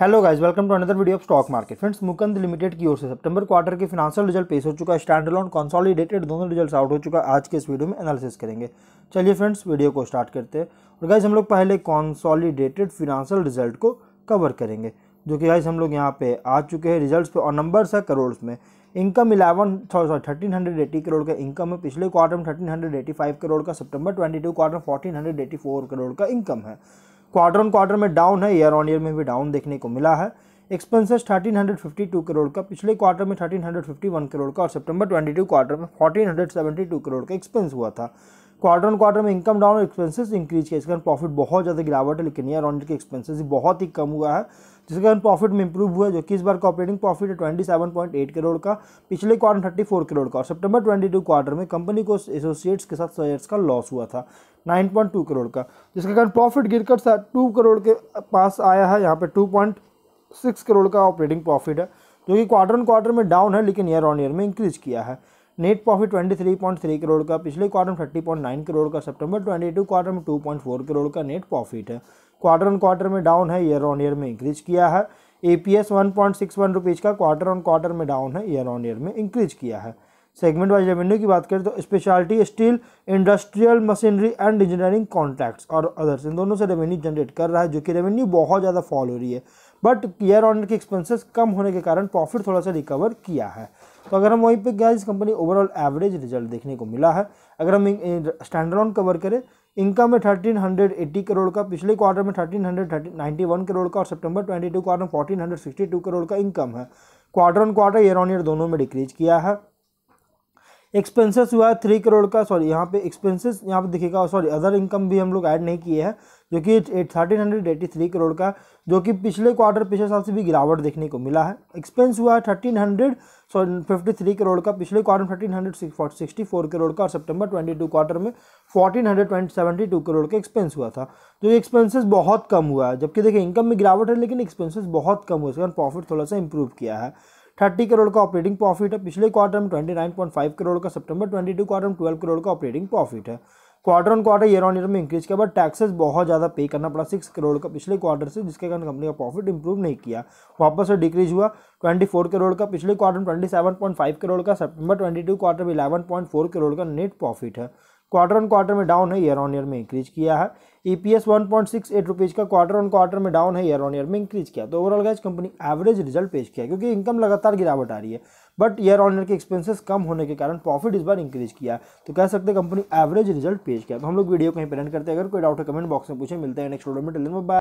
hello guys welcome to another video of stock market friends Mukand limited की ओर से सितंबर क्वार्टर के फिनाशियल रिजल्ट पेश हो चुका है स्टैंड अलॉन कॉन्सॉलिडेटेड दोनों रिजल्ट्स आउट हो चुका है आज के इस वीडियो में एनालिसिस करेंगे चलिए फ्रेंड्स वीडियो को स्टार्ट करते हैं और गाइज हम लोग पहले कॉन्सॉलीडेटेड फिनांशियल रिजल्ट को कवर करेंगे जो कि गाइज हम लोग यहाँ पे आ चुके हैं रिजल्ट और नंबर्स है करोड़ में income eleven sorry thirteen hundred eighty crore का इनकम है पिछले क्वार्टर में thirteen hundred eighty five crore का सितंबर twenty two quarter fourteen hundred eighty four crore का इनकम है क्वार्टर ऑन क्वार्टर में डाउन है ईयर ऑन ईयर में भी डाउन देखने को मिला है एक्सपेंसेस 1352 करोड़ का पिछले क्वार्टर में 1351 करोड़ का और सितंबर 22 क्वार्टर में 1472 करोड़ का एक्सपेंस हुआ था क्वार्टर ऑन क्वार्टर में इनकम डाउन और एक्सपेंसेस इंक्रीज किया इसके कारण प्रॉफिट बहुत ज़्यादा गिरावट है लेकिन ईयर ऑन ईयर के एक्सपेंसेस बहुत ही कम हुआ है जिसके कारण प्रॉफिट में इंप्रूव हुआ जो कि इस बार का ऑपरेटिंग प्रॉफिट है twenty seven point eight crore का पिछले क्वार्टर थर्टी फोर करोड़ का और सितंबर ट्वेंटी टू क्वार्टर में कंपनी को एसोसिएट्स के साथ शेयर्स का लॉस हुआ था नाइन पॉइंट टू करोड़ का जिसके कारण प्रॉफिट गिर कर टू करोड़ के पास आया है यहाँ पर टू पॉइंट सिक्स करोड़ का ऑपरेटिंग प्रॉफिट है जो कि क्वार्टर ऑन क्वार्टर में डाउन है लेकिन ईयर ऑन ईयर में इंक्रीज किया है net profit twenty three point three crore का पिछले क्वार्टर में नाइन करोड़ का सितंबर टू क्वार्टर में टू पॉइंट फोर करोड़ का नेट प्रॉफिट है क्वार्टर ऑन क्वार्टर में डाउन है ईयर ऑन ईयर में इंक्रीज किया है E P S one point six one rupees का क्वार्टर ऑन क्वार्टर में डाउन है ईयर ऑन ईयर में इंक्रीज किया है सेगमेंट वाइज रेवेन्यू की बात करें तो speciality steel industrial machinery and engineering contracts और अदर्स इन दोनों से रेवेन्यू जनरेट कर रहा है जो कि रेवेन्यू बहुत ज़्यादा फॉल हो रही है बट ईयर ऑन ईयर के एक्सपेंसेस कम होने के कारण प्रॉफिट थोड़ा सा रिकवर किया है तो अगर हम वहीं पर गया इस कंपनी ओवरऑल एवरेज रिजल्ट देखने को मिला है अगर हम स्टैंडर्ड ऑन कवर करें इनकम में थर्टीन हंड्रेड एट्टी करोड़ का पिछले क्वार्टर में thirteen hundred thirty ninety one crore का और सितंबर ट्वेंटी टू क्वार्टर में fourteen hundred sixty two crore का इनकम है quarter on quarter year on year दोनों में डिक्रीज किया है एक्सपेंसेस हुआ है थ्री करोड़ का सॉरी यहाँ पे एक्सपेंसेस यहाँ पे दिखेगा सॉरी अदर इनकम भी हम लोग ऐड नहीं किए हैं जो कि thirteen hundred eighty three crore का जो कि पिछले क्वार्टर पिछले साल से भी गिरावट देखने को मिला है एक्सपेंस हुआ है thirteen hundred sorry fifty three crore का पिछले quarter thirteen hundred sixty four crore का और सेप्टेम्बर ट्वेंटी टू क्वार्टर में fourteen hundred twenty seventy two crore का एक्सपेंस हुआ था तो ये एक्सपेंसेस बहुत कम हुआ है जबकि देखिए इनकम में गिरावट है लेकिन एक्सपेंसेस बहुत कम हुआ इसके कारण प्रॉफिट थोड़ा सा इंप्रूव किया है थर्टी करोड़ का ऑपरेटिंग प्रॉफिट है पिछले क्वार्टर में twenty nine point five crore का सितंबर ट्वेंटी टू क्वार्टर में ट्वेल्व करोड़ का ऑपरेटिंग प्रॉफिट है quarter on quarter year on year में इंक्रीज किया बट टैक्सेस बहुत ज़्यादा पे करना पड़ा सिक्स करोड़ का पिछले क्वार्टर से जिसके कारण कंपनी का प्रॉफिट इंप्रूव नहीं किया वापस से डिक्रीज हुआ ट्वेंटी फोर करोड़ का पिछले क्वार्टर में twenty seven point five crore का सितंबर ट्वेंटी टू क्वार्टर में इलेवन पॉइंट फोर करोड़ का नेट प्रॉफिट है क्वार्टर ऑन क्वार्टर में डाउन है ईयर ऑन ईयर में इंक्रीज किया है E P S one point six eight rupees का क्वार्टर ऑन क्वार्टर में डाउन है ईयर ऑन ईयर में इंक्रीज किया तो overall guys company average result पेश किया क्योंकि इनकम लगातार गिरावट आ रही है बट ईयर ऑन ईयर के एक्सपेंसेस कम होने के कारण प्रॉफिट इस बार इंक्रीज किया तो कह सकते हैं कंपनी एवरेज रिजल्ट पेश किया तो हम लोग वीडियो कहीं पर करते हैं अगर कोई डाउट है कमेंट बॉक्स में पूछे मिलते हैं नेक्स्ट वीडियो में टेलन